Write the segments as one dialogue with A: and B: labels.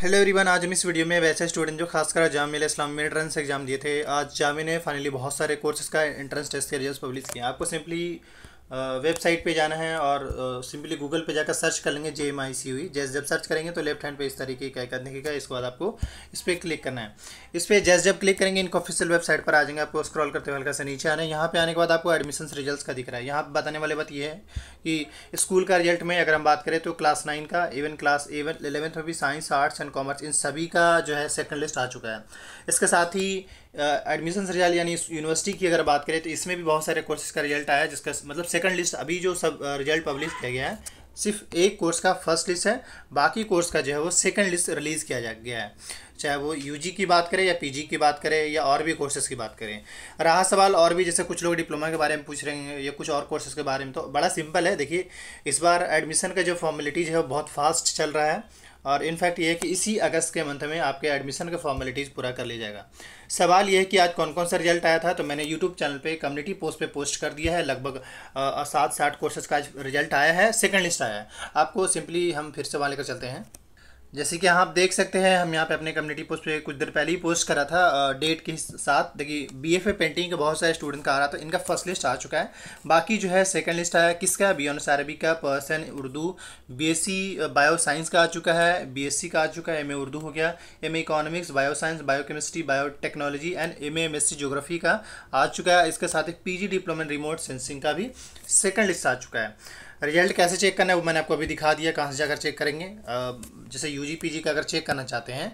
A: hello everyone आज हम इस वीडियो में वैसे स्टूडेंट जो खासकर जामिया इस्लाम में एंट्रेंस एग्जाम दिए थे आज जामे ने फाइनली बहुत सारे कोर्सेज का एंट्रेंस टेस्ट के रिजल्ट पब्लिश किया आपको सिंपली वेबसाइट पे जाना है और सिंपली गूगल पे जाकर सर्च कर लेंगे जे एम आई सी हुई जैस जब सर्च करेंगे तो लेफ्ट हैंड पे इस तरीके का आइकन दिखेगा इसके बाद आपको इस पर क्लिक करना है इस पर जैस जब क्लिक करेंगे इनको ऑफिशियल वेबसाइट पर आ जाएंगे आपको स्क्रॉल करते हुए हल्का से नीचे आना है यहाँ पर आने के बाद आपको एडमिशन रिजल्ट का दिख रहा है यहाँ बताने वाली बात यह है कि स्कूल का रिजल्ट में अगर हम बात करें तो क्लास नाइन का इवन क्लास एवन इलेवंथ में भी साइंस आर्ट्स एंड कॉमर्स इन सभी का जो है सेकेंड लिस्ट आ चुका है इसके साथ ही एडमिशन रिजल्ट यानी यूनिवर्सिटी की अगर बात करें तो इसमें भी बहुत सारे कोर्सेज का रिजल्ट आया जिसका मतलब सेकंड सेकंड लिस्ट अभी जो सब रिजल्ट पब्लिश किया गया है सिर्फ एक कोर्स का फर्स्ट लिस्ट है बाकी कोर्स का जो है वो सेकंड लिस्ट रिलीज़ किया जा गया है चाहे वो यूजी की बात करें या पीजी की बात करें या और भी कोर्सेज़ की बात करें रहा सवाल और भी जैसे कुछ लोग डिप्लोमा के बारे में पूछ रहे हैं या कुछ और कोर्सेज़ के बारे में तो बड़ा सिंपल है देखिए इस बार एडमिशन का जो फॉर्मेलिटीज़ है वो बहुत फास्ट चल रहा है और इनफैक्ट ये है कि इसी अगस्त के मंथ में आपके एडमिशन का फॉर्मेलिटीज़ पूरा कर लिया जाएगा सवाल ये है कि आज कौन कौन सा रिजल्ट आया था तो मैंने यूट्यूब चैनल पे कम्युनिटी पोस्ट पे पोस्ट कर दिया है लगभग सात से आठ कोर्सेज का रिजल्ट आया है सेकंड लिस्ट आया है आपको सिंपली हम फिर से वहाँ लेकर चलते हैं जैसे कि आप देख सकते हैं हम यहाँ पे अपने कम्युनिटी पोस्ट पे कुछ देर पहले ही पोस्ट करा था डेट के साथ देखिए बी एफ ए पेंटिंग के बहुत सारे स्टूडेंट का आ रहा था तो इनका फर्स्ट लिस्ट आ चुका है बाकी जो है सेकंड लिस्ट आया किसका बी ऑनर्स अरबी का Persian Urdu B S C bio science का आ चुका है बी एस सी का आ चुका है एम ए उर्दू हो गया M A economics bio science biochemistry biotechnology and M M S C का आ चुका है इसके साथ एक P G diploma remote sensing का भी सेकेंड लिस्ट आ चुका है रिजल्ट कैसे चेक करना है वो मैंने आपको अभी दिखा दिया कहाँ से जाकर चेक करेंगे जैसे यू का अगर चेक करना चाहते हैं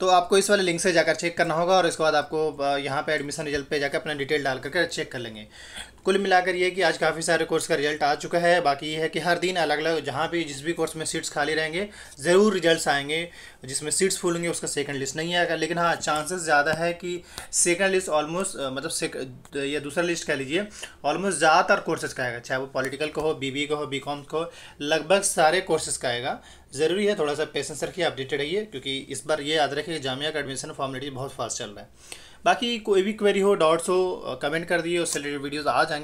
A: तो आपको इस वाले लिंक से जाकर चेक करना होगा और इसके बाद आपको यहाँ पे एडमिशन रिजल्ट पे जाकर अपना डिटेल डाल करके चेक कर लेंगे कुल मिलाकर ये कि आज काफ़ी सारे कोर्स का रिजल्ट आ चुका है बाकी ये है कि हर दिन अलग अलग जहाँ भी जिस भी कोर्स में सीट्स खाली रहेंगे ज़रूर रिजल्ट्स आएंगे जिसमें सीट्स फुल होंगे उसका सेकंड लिस्ट नहीं आएगा लेकिन हाँ चांसेस ज़्यादा है कि सेकंड लिस्ट ऑलमोस्ट मतलब या दूसरा लिस्ट कह लीजिए ऑलमोस्ट ज़्यादातर कोर्सेज का आएगा चाहे वो पॉलिटिकल का हो बी का हो बी का हो लगभग सारे कोर्सेज का आएगा ज़रूरी है थोड़ा सा पेशेंस रखिए अपडेटेड रहिए क्योंकि इस बार ये याद रखिए रखिए जामिया का एडमिशन फॉर्मेलिटी बहुत फास्ट चल रहा है बाकी कोई भी क्वेरी हो डाउट्स हो कमेंट कर दिए उससे रिलेटेड वीडियोज़ आ जाएंगे